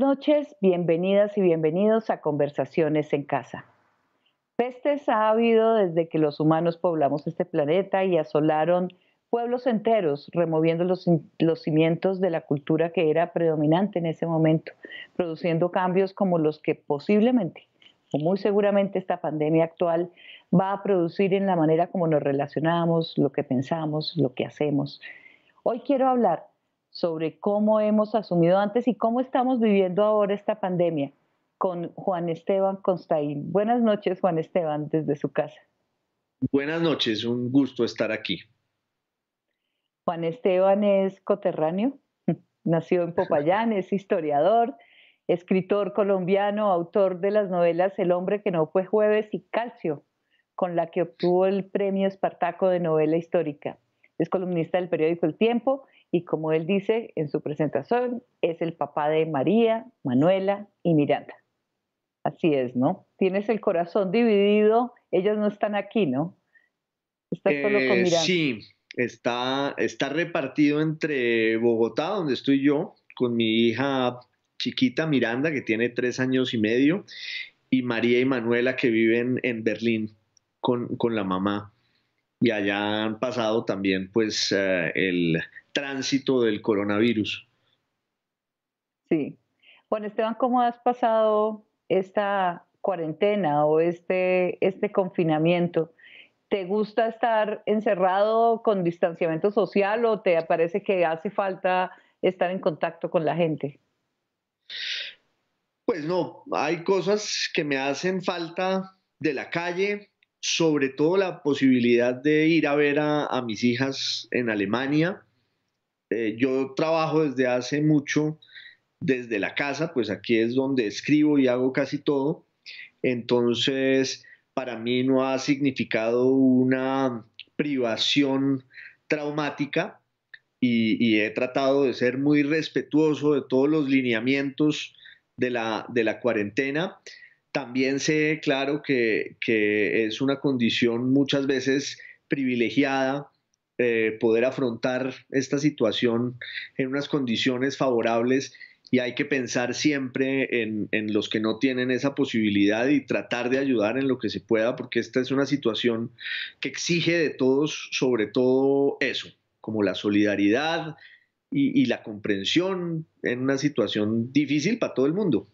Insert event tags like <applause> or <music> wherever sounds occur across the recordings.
noches, bienvenidas y bienvenidos a Conversaciones en Casa. Pestes ha habido desde que los humanos poblamos este planeta y asolaron pueblos enteros, removiendo los, los, cimientos de la cultura que era predominante en ese momento, produciendo cambios como los que posiblemente o muy seguramente esta pandemia actual va a producir en la manera como nos relacionamos, lo que pensamos, lo que hacemos. Hoy quiero hablar sobre cómo hemos asumido antes y cómo estamos viviendo ahora esta pandemia con Juan Esteban Constaín. Buenas noches, Juan Esteban, desde su casa. Buenas noches, un gusto estar aquí. Juan Esteban es coterráneo, <laughs> nació en Popayán, es historiador, escritor colombiano, autor de las novelas El hombre que no fue jueves y Calcio, con la que obtuvo el premio Espartaco de novela histórica. Es columnista del periódico El Tiempo y como él dice en su presentación, es el papá de María, Manuela y Miranda. Así es, ¿no? Tienes el corazón dividido, Ellos no están aquí, ¿no? Estás solo con eh, Miranda. Sí, está, está repartido entre Bogotá, donde estoy yo, con mi hija chiquita Miranda, que tiene tres años y medio, y María y Manuela, que viven en Berlín con, la mamá. Y allá han pasado también, pues, eh, el, tránsito del coronavirus. Sí. Bueno, Esteban, ¿cómo has pasado esta cuarentena o este, este confinamiento? ¿Te gusta estar encerrado con distanciamiento social o te parece que hace falta estar en contacto con la gente? Pues no, hay cosas que me hacen falta de la calle, sobre todo la posibilidad de ir a ver a, a mis hijas en Alemania. Eh, yo trabajo desde hace mucho desde la casa, pues aquí es donde escribo y hago casi todo. Entonces, para mí no ha significado una privación traumática y, he tratado de ser muy respetuoso de todos los lineamientos de la, cuarentena. También sé, claro, que es una condición muchas veces privilegiada eh, poder afrontar esta situación en unas condiciones favorables y hay que pensar siempre en, los que no tienen esa posibilidad y tratar de ayudar en lo que se pueda, porque esta es una situación que exige de todos, sobre todo eso, como la solidaridad y la comprensión en una situación difícil para todo el mundo.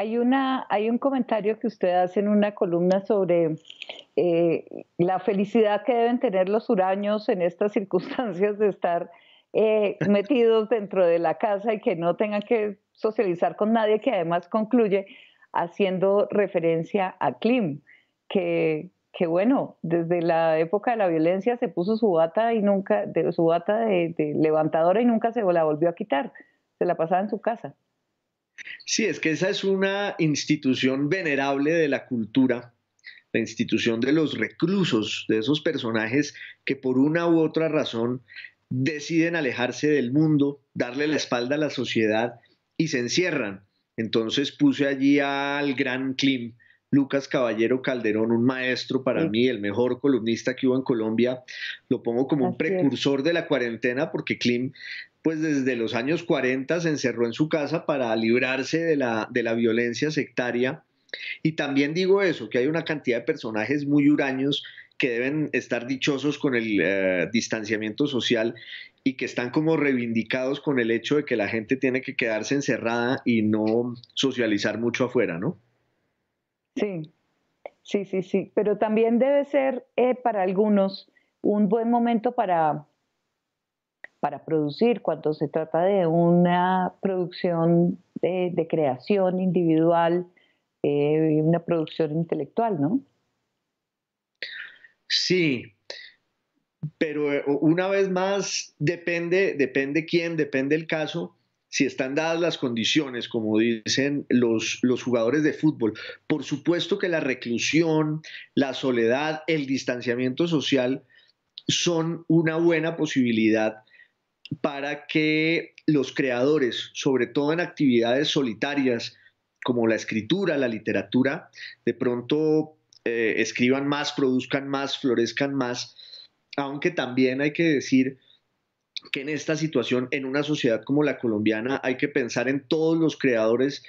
Hay, una, hay un comentario que usted hace en una columna sobre eh, la felicidad que deben tener los huraños en estas <laughs> circunstancias de estar eh, metidos dentro de la casa y que no tengan que socializar con nadie, que además concluye haciendo referencia a Klim, que, que bueno, desde la época de la violencia se puso su bata y nunca, su bata de, de levantadora y nunca se la volvió a quitar, se la pasaba en su casa. Sí, es que esa es una institución venerable de la cultura, la institución de los reclusos, de esos personajes que por una u otra razón deciden alejarse del mundo, darle la espalda a la sociedad y se encierran. Entonces puse allí al gran Klim, Lucas Caballero Calderón, un maestro para mí, el mejor columnista que hubo en Colombia. Lo pongo como un precursor de la cuarentena porque Klim pues desde los años 40 se encerró en su casa para librarse de la, violencia sectaria. Y también digo eso, que hay una cantidad de personajes muy huraños que deben estar dichosos con el eh, distanciamiento social y que están como reivindicados con el hecho de que la gente tiene que quedarse encerrada y no socializar mucho afuera, ¿no? Sí, sí, sí, sí. Pero también debe ser eh, para algunos un buen momento para para producir, cuando se trata de una producción de, creación individual, eh, una producción intelectual, ¿no? Sí, pero eh, una vez más depende, depende quién, depende el caso, si están dadas las condiciones, como dicen los, los jugadores de fútbol. Por supuesto que la reclusión, la soledad, el distanciamiento social son una buena posibilidad para que los creadores, sobre todo en actividades solitarias como la escritura, la literatura, de pronto eh, escriban más, produzcan más, florezcan más, aunque también hay que decir que en esta situación, en una sociedad como la colombiana, hay que pensar en todos los creadores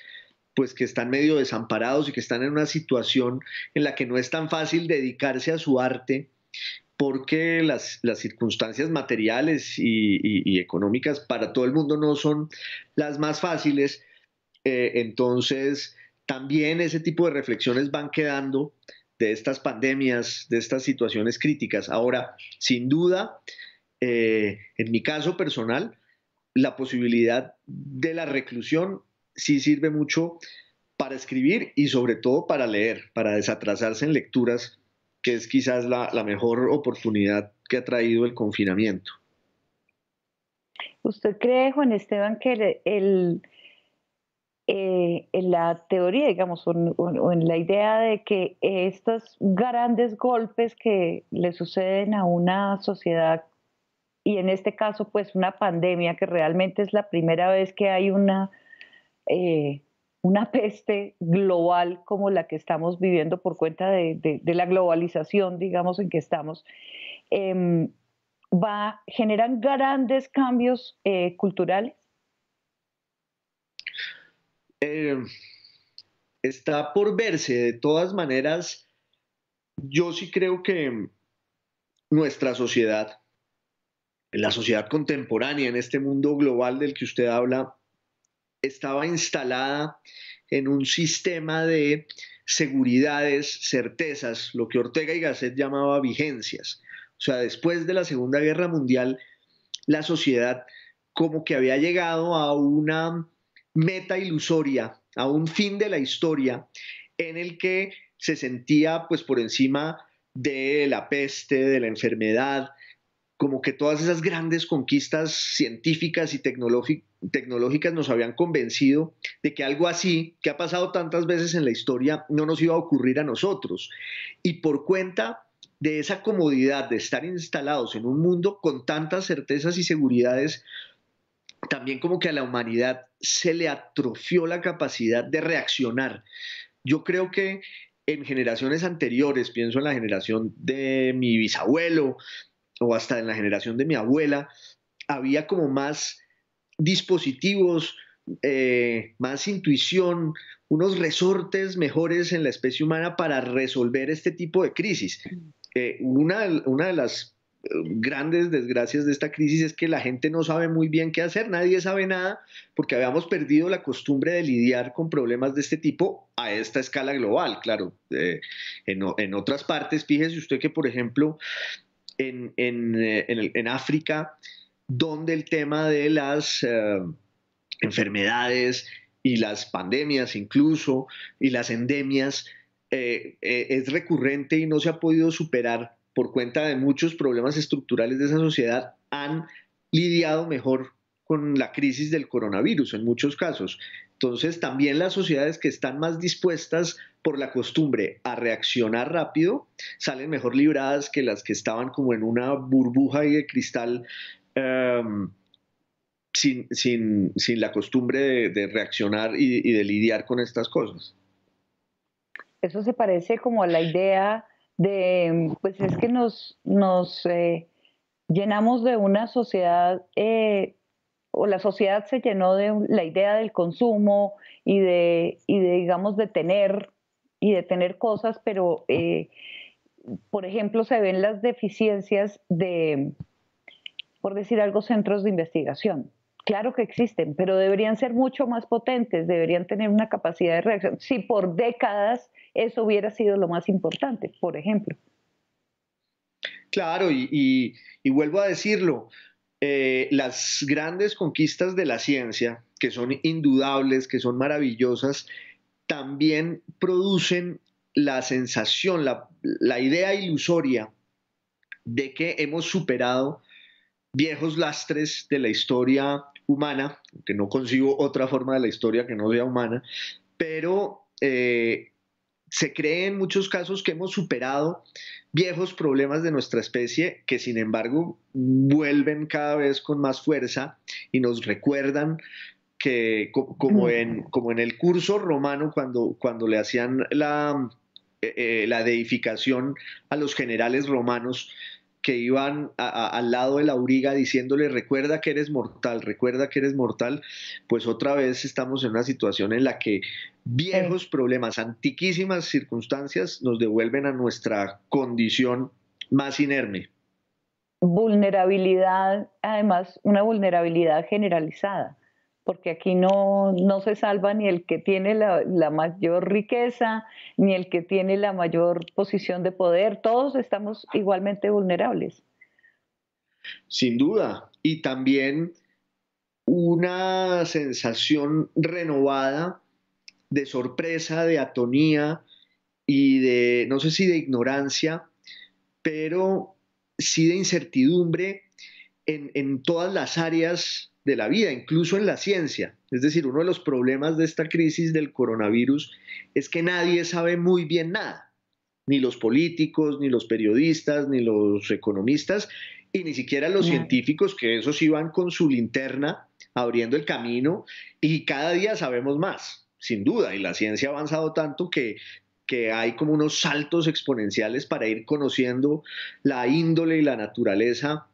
pues que están medio desamparados y que están en una situación en la que no es tan fácil dedicarse a su arte porque las, circunstancias materiales y, económicas para todo el mundo no son las más fáciles. Eh, entonces, también ese tipo de reflexiones van quedando de estas pandemias, de estas situaciones críticas. Ahora, sin duda, eh, en mi caso personal, la posibilidad de la reclusión sí sirve mucho para escribir y sobre todo para leer, para desatrasarse en lecturas que es quizás la, mejor oportunidad que ha traído el confinamiento. ¿Usted cree, Juan Esteban, que eh, en la teoría, digamos, o, en la idea de que estos grandes golpes que le suceden a una sociedad, y en este caso, pues una pandemia, que realmente es la primera vez que hay una, eh, una peste global como la que estamos viviendo por cuenta de, la globalización, digamos, en que estamos, em, va, generan grandes cambios eh, culturales? Eh, está por verse. De todas maneras, yo sí creo que nuestra sociedad, la sociedad contemporánea en este mundo global del que usted habla, estaba instalada en un sistema de seguridades, certezas, lo que Ortega y Gasset llamaba vigencias. O sea, después de la Segunda Guerra Mundial, la sociedad como que había llegado a una meta ilusoria, a un fin de la historia, en el que se sentía pues por encima de la peste, de la enfermedad, como que todas esas grandes conquistas científicas y tecnológicas nos habían convencido de que algo así, que ha pasado tantas veces en la historia, no nos iba a ocurrir a nosotros. Y por cuenta de esa comodidad de estar instalados en un mundo con tantas certezas y seguridades, también como que a la humanidad se le atrofió la capacidad de reaccionar. Yo creo que en generaciones anteriores, pienso en la generación de mi bisabuelo, o hasta en la generación de mi abuela, había como más dispositivos, eh, más intuición, unos resortes mejores en la especie humana para resolver este tipo de crisis. Mm. Eh, una, una de las eh, grandes desgracias de esta crisis es que la gente no sabe muy bien qué hacer, nadie sabe nada, porque habíamos perdido la costumbre de lidiar con problemas de este tipo a esta escala global, claro. en, en, otras partes, fíjese usted que, por ejemplo, eh, en, África, donde el tema de las eh, enfermedades y las pandemias incluso, y las endemias, eh, es recurrente y no se ha podido superar por cuenta de muchos problemas estructurales de esa sociedad, han lidiado mejor con la crisis del coronavirus en muchos casos. Entonces, también las sociedades que están más dispuestas por la costumbre a reaccionar rápido salen mejor libradas que las que estaban como en una burbuja y de cristal. Em, sin, la costumbre de, reaccionar y, de lidiar con estas cosas. Eso se parece como a la idea de, pues es que nos, nos eh, llenamos de una sociedad eh, o la sociedad se llenó de la idea del consumo y de, y digamos, de tener y de tener cosas, pero, eh, por ejemplo, se ven las deficiencias de, por decir algo, centros de investigación. Claro que existen, pero deberían ser mucho más potentes, deberían tener una capacidad de reacción. Si por décadas eso hubiera sido lo más importante, por ejemplo. Claro, y vuelvo a decirlo, eh, las grandes conquistas de la ciencia, que son indudables, que son maravillosas, también producen la sensación, la, idea ilusoria de que hemos superado viejos lastres de la historia humana, que no consigo otra forma de la historia que no sea humana, pero eh, se cree en muchos casos que hemos superado viejos problemas de nuestra especie que sin embargo vuelven cada vez con más fuerza y nos recuerdan que como en, como en el curso romano cuando, cuando le hacían la, eh, eh, la deificación a los generales romanos, que iban al lado de la auriga diciéndole, recuerda que eres mortal, recuerda que eres mortal, pues otra vez estamos en una situación en la que viejos problemas, antiquísimas circunstancias nos devuelven a nuestra condición más inerme. Vulnerabilidad, además, una vulnerabilidad generalizada porque aquí no, se salva ni el que tiene la, mayor riqueza, ni el que tiene la mayor posición de poder, todos estamos igualmente vulnerables. Sin duda, y también una sensación renovada de sorpresa, de atonía y de, no sé si de ignorancia, pero sí de incertidumbre en, en todas las áreas de la vida, incluso en la ciencia. Es decir, uno de los problemas de esta crisis del coronavirus es que nadie sabe muy bien nada, ni los políticos, ni los periodistas, ni los economistas, y ni siquiera los científicos, que esos iban con su linterna abriendo el camino y cada día sabemos más, sin duda, y la ciencia ha avanzado tanto que que hay como unos saltos exponenciales para ir conociendo la índole y la naturaleza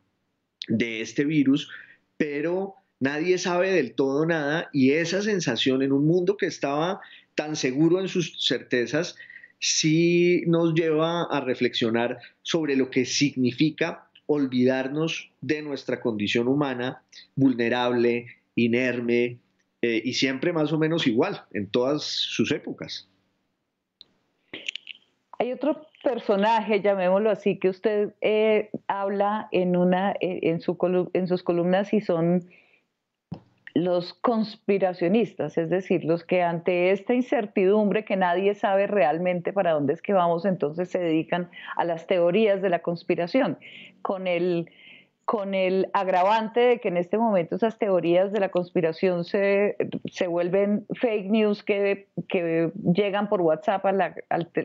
de este virus, pero nadie sabe del todo nada y esa sensación en un mundo que estaba tan seguro en sus certezas, sí nos lleva a reflexionar sobre lo que significa olvidarnos de nuestra condición humana, vulnerable, inerme eh, y siempre más o menos igual en todas sus épocas. Hay otro personaje, llamémoslo así, que usted eh, habla en, una, eh, en, su en sus columnas y son los conspiracionistas, es decir, los que ante esta incertidumbre que nadie sabe realmente para dónde es que vamos, entonces se dedican a las teorías de la conspiración, con el con el agravante de que en este momento esas teorías de la conspiración se, se vuelven fake news que, que llegan por WhatsApp a la,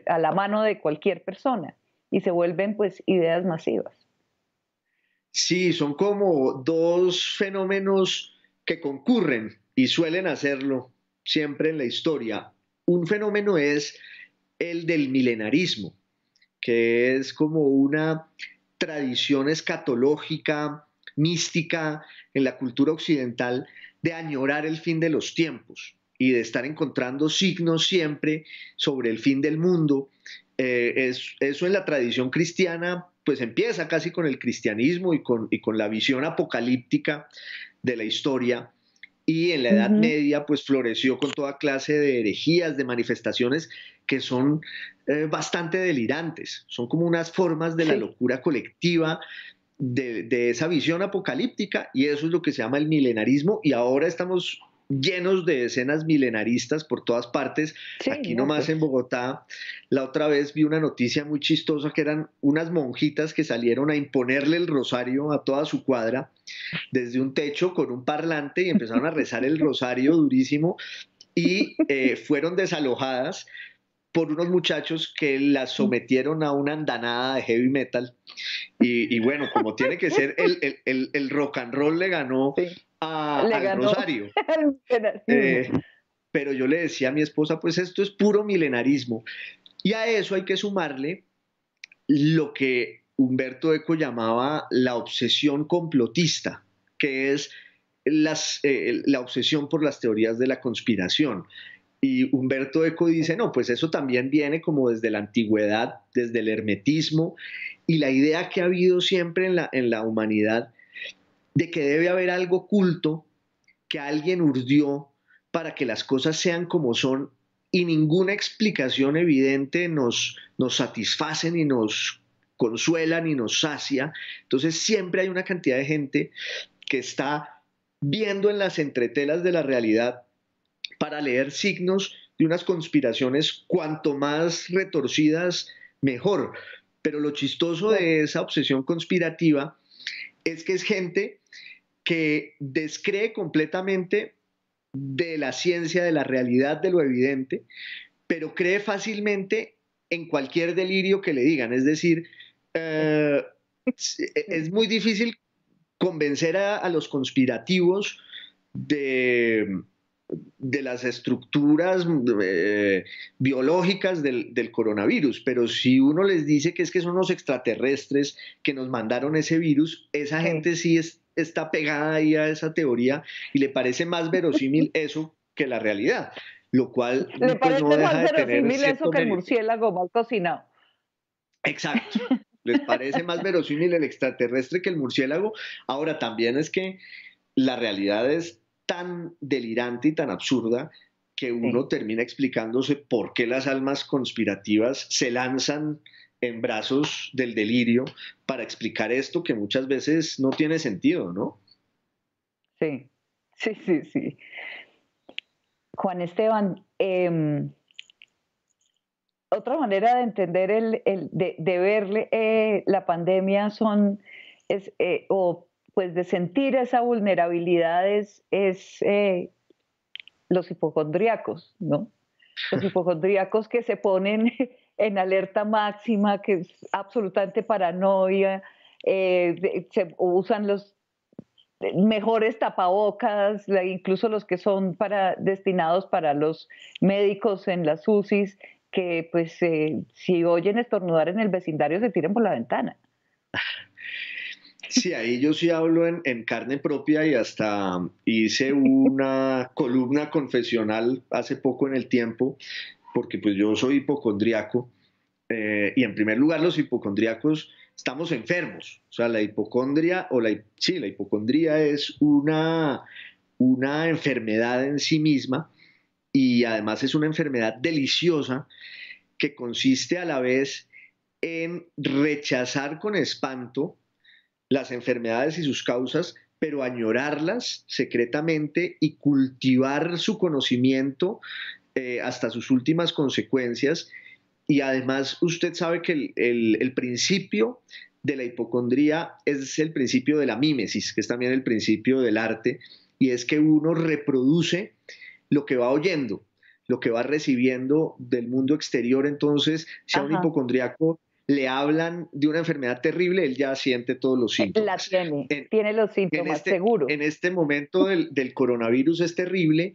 a la mano de cualquier persona y se vuelven pues ideas masivas. Sí, son como dos fenómenos que concurren y suelen hacerlo siempre en la historia. Un fenómeno es el del milenarismo, que es como una tradición escatológica, mística en la cultura occidental de añorar el fin de los tiempos y de estar encontrando signos siempre sobre el fin del mundo. Eh, eso en la tradición cristiana pues empieza casi con el cristianismo y con, la visión apocalíptica de la historia y en la Edad Media pues floreció con toda clase de herejías, de manifestaciones que son eh, bastante delirantes, son como unas formas de la locura colectiva de, esa visión apocalíptica y eso es lo que se llama el milenarismo y ahora estamos llenos de escenas milenaristas por todas partes. Aquí nomás pues. en Bogotá, la otra vez vi una noticia muy chistosa que eran unas monjitas que salieron a imponerle el rosario a toda su cuadra desde un techo con un parlante y empezaron a rezar el rosario durísimo y eh, fueron desalojadas por unos muchachos que la sometieron a una andanada de heavy metal. Y, bueno, como tiene que ser, el, rock and roll le ganó a, Rosario. <laughs> Eh, pero yo le decía a mi esposa, pues esto es puro milenarismo. Y a eso hay que sumarle lo que Humberto Eco llamaba la obsesión complotista, que es eh, la obsesión por las teorías de la conspiración. Y Humberto Eco dice, no, pues eso también viene como desde la antigüedad, desde el hermetismo y la idea que ha habido siempre en la, en la humanidad de que debe haber algo oculto que alguien urdió para que las cosas sean como son y ninguna explicación evidente nos, nos satisface ni nos consuela ni nos sacia. Entonces siempre hay una cantidad de gente que está viendo en las entretelas de la realidad para leer signos de unas conspiraciones cuanto más retorcidas, mejor. Pero lo chistoso de esa obsesión conspirativa es que es gente que descree completamente de la ciencia, de la realidad, de lo evidente, pero cree fácilmente en cualquier delirio que le digan. Es decir, eh, <laughs> es muy difícil convencer a los conspirativos de, de las estructuras eh, biológicas del, coronavirus, pero si uno les dice que es que son los extraterrestres que nos mandaron ese virus, esa gente sí está pegada ahí a esa teoría y le parece más verosímil <laughs> eso que la realidad, lo cual le no pues, deja más de eso que el murciélago mal cocinado. Exacto. <laughs> Les parece más verosímil el extraterrestre que el murciélago. Ahora también es que la realidad es tan delirante y tan absurda que uno termina explicándose por qué las almas conspirativas se lanzan en brazos del delirio para explicar esto que muchas veces no tiene sentido, ¿no? Sí, sí, sí, sí. Juan Esteban, em, otra manera de entender el, de, ver verle eh, la pandemia son es, eh, pues de sentir esa vulnerabilidad es, eh, los hipocondriacos, ¿no? Los <laughs> hipocondriacos que se ponen <laughs> en alerta máxima, que es absolutamente paranoia, eh, se usan los mejores tapabocas, incluso los que son para, destinados para los médicos en las UCIs, que pues eh, si oyen estornudar en el vecindario se tiren por la ventana. Sí, ahí yo sí hablo en, carne propia y hasta hice una columna confesional hace poco en el tiempo, porque pues yo soy hipocondriaco eh, y en primer lugar los hipocondriacos estamos enfermos, o sea, la hipocondria o la, la hipocondría es una, una enfermedad en sí misma y además es una enfermedad deliciosa que consiste a la vez en rechazar con espanto las enfermedades y sus causas, pero añorarlas secretamente y cultivar su conocimiento eh, hasta sus últimas consecuencias. Y además usted sabe que el, principio de la hipocondría es el principio de la mímesis, que es también el principio del arte, y es que uno reproduce lo que va oyendo, lo que va recibiendo del mundo exterior. Entonces, si a un hipocondriaco le hablan de una enfermedad terrible, él ya siente todos los eh, síntomas. tiene, los síntomas, este, seguro. En este momento del, coronavirus es terrible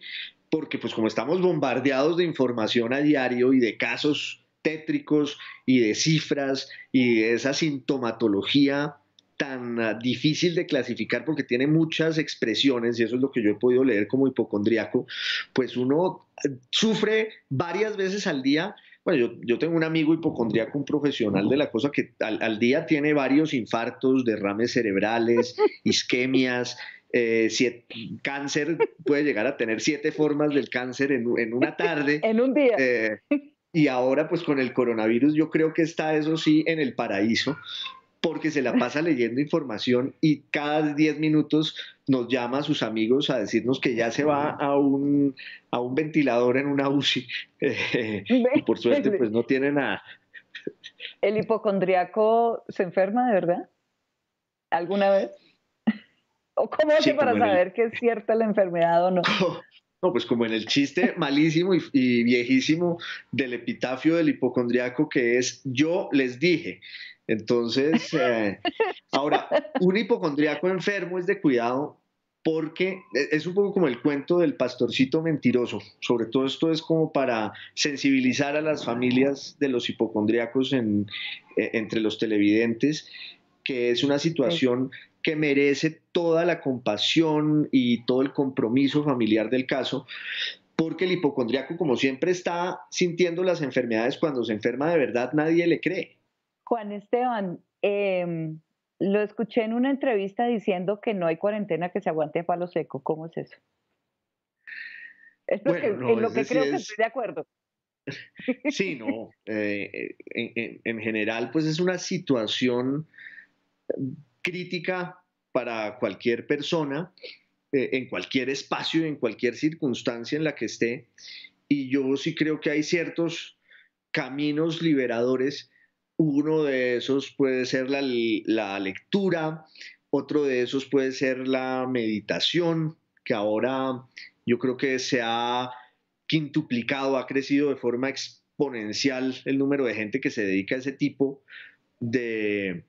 porque pues como estamos bombardeados de información a diario y de casos tétricos y de cifras y de esa sintomatología tan ah, difícil de clasificar porque tiene muchas expresiones y eso es lo que yo he podido leer como hipocondriaco, pues uno eh, sufre varias veces al día bueno, yo, tengo un amigo hipocondríaco, un profesional de la cosa que al, día tiene varios infartos, derrames cerebrales, <laughs> isquemias, eh, cáncer, puede llegar a tener siete formas del cáncer en, una tarde. <laughs> en un día. Eh, y ahora pues con el coronavirus yo creo que está eso sí en el paraíso, porque se la pasa leyendo información y cada 10 minutos nos llama a sus amigos a decirnos que ya se va a un, ventilador en una UCI. <laughs> y por suerte, pues no tiene nada. ¿El hipocondriaco se enferma de verdad? ¿Alguna vez? ¿O cómo hace para saber que es cierta la enfermedad o no? <laughs> No, pues como en el chiste malísimo y, viejísimo del epitafio del hipocondriaco que es yo les dije. Entonces, eh, ahora, un hipocondriaco enfermo es de cuidado porque e, es un poco como el cuento del pastorcito mentiroso. Sobre todo esto es como para sensibilizar a las familias de los hipocondríacos e, entre los televidentes, que es una situación que merece toda la compasión y todo el compromiso familiar del caso, porque el hipocondriaco, como siempre, está sintiendo las enfermedades cuando se enferma de verdad, nadie le cree. Juan Esteban, em, lo escuché en una entrevista diciendo que no hay cuarentena que se aguante a palo seco. ¿Cómo es eso? Es lo que, en lo que creo que estoy de acuerdo. <laughs> Sí, no. Eh, eh, en, general, pues es una situación crítica para cualquier persona, eh, en cualquier espacio, en cualquier circunstancia en la que esté. Y yo sí creo que hay ciertos caminos liberadores uno de esos puede ser la, lectura, otro de esos puede ser la meditación, que ahora yo creo que se ha quintuplicado, ha crecido de forma exponencial el número de gente que se dedica a ese tipo de,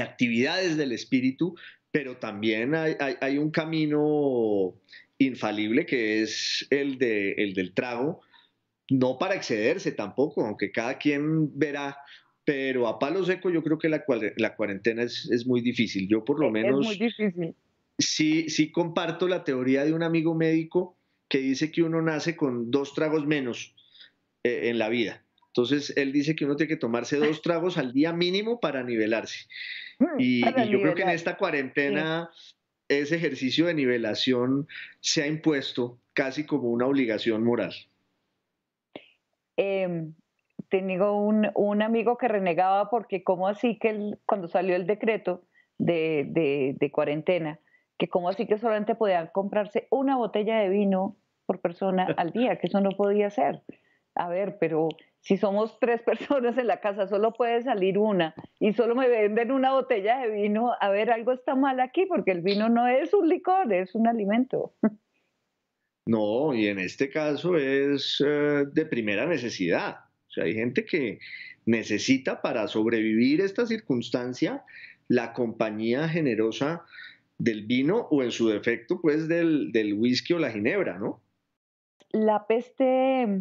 actividades del espíritu, pero también hay, un camino infalible que es el del trago, no para excederse tampoco, aunque cada quien verá, pero a palo seco yo creo que la, cuarentena es, muy difícil. Yo por lo menos... Es muy difícil. Sí, sí comparto la teoría de un amigo médico que dice que uno nace con dos tragos menos eh, en la vida. Entonces, él dice que uno tiene que tomarse dos <laughs> tragos al día mínimo para nivelarse. Mm, y, yo creo que en esta cuarentena ese ejercicio de nivelación se ha impuesto casi como una obligación moral. Eh, tengo un, un, amigo que renegaba porque cómo así que cuando salió el decreto de, de, de cuarentena, que cómo así que solamente podían comprarse una botella de vino por persona al <laughs> día, que eso no podía ser. A ver, pero si somos tres personas en la casa, solo puede salir una y solo me venden una botella de vino, a ver, algo está mal aquí porque el vino no es un licor, es un alimento. <laughs> No, y en este caso es eh, de primera necesidad. O sea, hay gente que necesita para sobrevivir esta circunstancia la compañía generosa del vino o en su defecto, pues del, whisky o la ginebra, ¿no? La peste... Mm,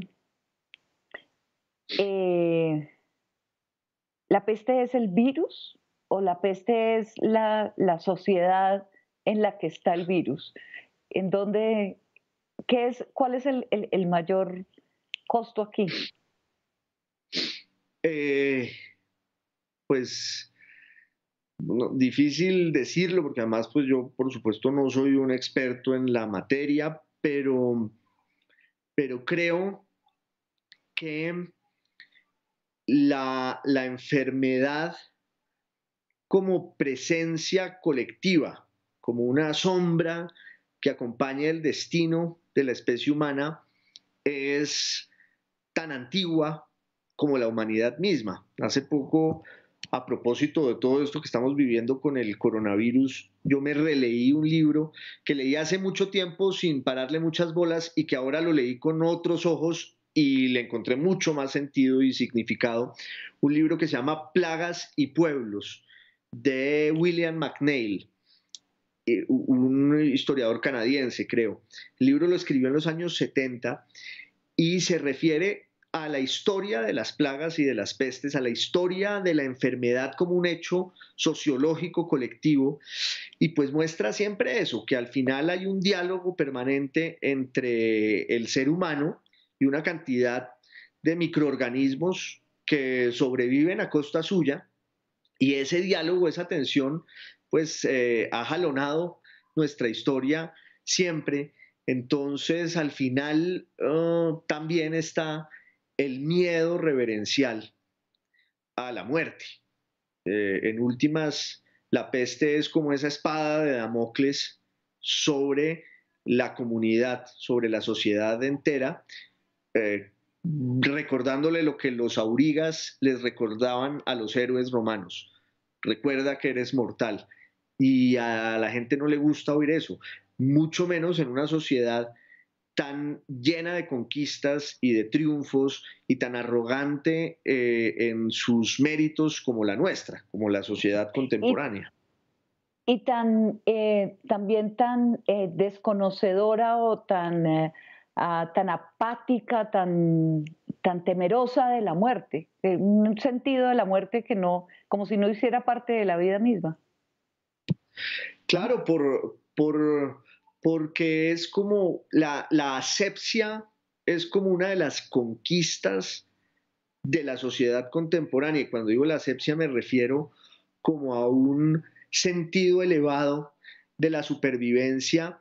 eh, ¿La peste es el virus o la peste es la, la sociedad en la que está el virus? ¿En dónde, es, ¿Cuál es el, mayor costo aquí? Eh, pues difícil decirlo porque además pues yo por supuesto no soy un experto en la materia, pero, pero creo que la, la enfermedad como presencia colectiva, como una sombra que acompaña el destino de la especie humana es tan antigua como la humanidad misma. Hace poco, a propósito de todo esto que estamos viviendo con el coronavirus, yo me releí un libro que leí hace mucho tiempo sin pararle muchas bolas y que ahora lo leí con otros ojos y le encontré mucho más sentido y significado. Un libro que se llama Plagas y Pueblos de William McNeil. Eh, un historiador canadiense, creo. El libro lo escribió en los años 70 y se refiere a la historia de las plagas y de las pestes, a la historia de la enfermedad como un hecho sociológico colectivo, y pues muestra siempre eso, que al final hay un diálogo permanente entre el ser humano y una cantidad de microorganismos que sobreviven a costa suya, y ese diálogo, esa tensión, pues eh, ha jalonado nuestra historia siempre. Entonces, al final eh, también está el miedo reverencial a la muerte. Eh, en últimas, la peste es como esa espada de Damocles sobre la comunidad, sobre la sociedad entera, recordándole lo que los aurigas les recordaban a los héroes romanos. Recuerda que eres mortal y a la gente no le gusta oír eso, mucho menos en una sociedad tan llena de conquistas y de triunfos y tan arrogante eh, en sus méritos como la nuestra, como la sociedad contemporánea. Y, tan, eh, también tan eh, desconocedora o tan, ah, tan apática, tan, tan temerosa de la muerte, un sentido de la muerte que no, como si no hiciera parte de la vida misma. Claro, por, por, porque es como la, la asepsia es como una de las conquistas de la sociedad contemporánea. Y cuando digo la asepsia me refiero como a un sentido elevado de la supervivencia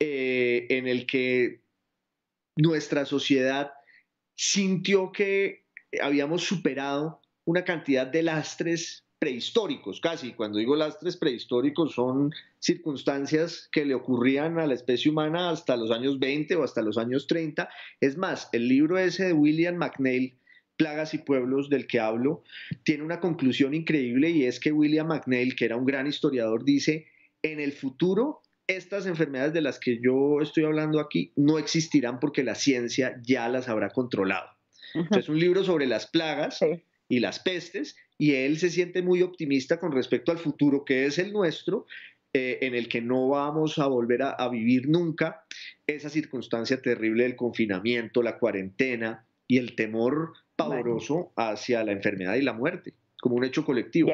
eh, en el que nuestra sociedad sintió que habíamos superado una cantidad de lastres prehistóricos, casi. Cuando digo lastres prehistóricos, son circunstancias que le ocurrían a la especie humana hasta los años 20 o hasta los años 30. Es más, el libro ese de William McNeill, Plagas y Pueblos, del que hablo, tiene una conclusión increíble y es que William McNeill, que era un gran historiador, dice, en el futuro estas enfermedades de las que yo estoy hablando aquí no existirán porque la ciencia ya las habrá controlado. Es un libro sobre las plagas y las pestes y él se siente muy optimista con respecto al futuro que es el nuestro, eh, en el que no vamos a volver a, vivir nunca esa circunstancia terrible del confinamiento, la cuarentena y el temor pavoroso hacia la enfermedad y la muerte, como un hecho colectivo.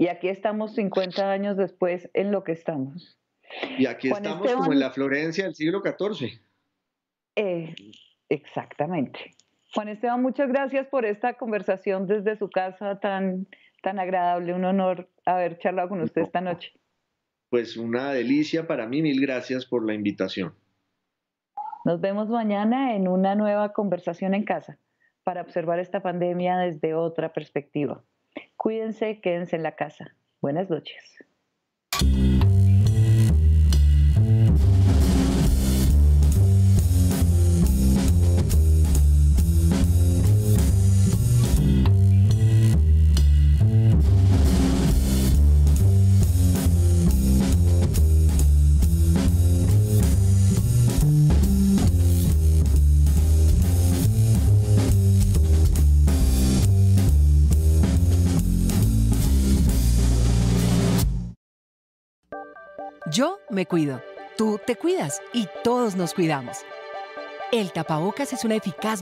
Y aquí, estamos 50 años después en lo que estamos. Y aquí estamos como en la Florencia del siglo XIV. Eh, exactamente. Juan Esteban, muchas gracias por esta conversación desde su casa tan, tan agradable. Un honor haber charlado con usted esta noche. Pues una delicia para mí. Mil gracias por la invitación. Nos vemos mañana en una nueva conversación en casa para observar esta pandemia desde otra perspectiva. Cuídense, quédense en la casa. Buenas noches. me cuido. Tú te cuidas y todos nos cuidamos. El tapabocas es una eficaz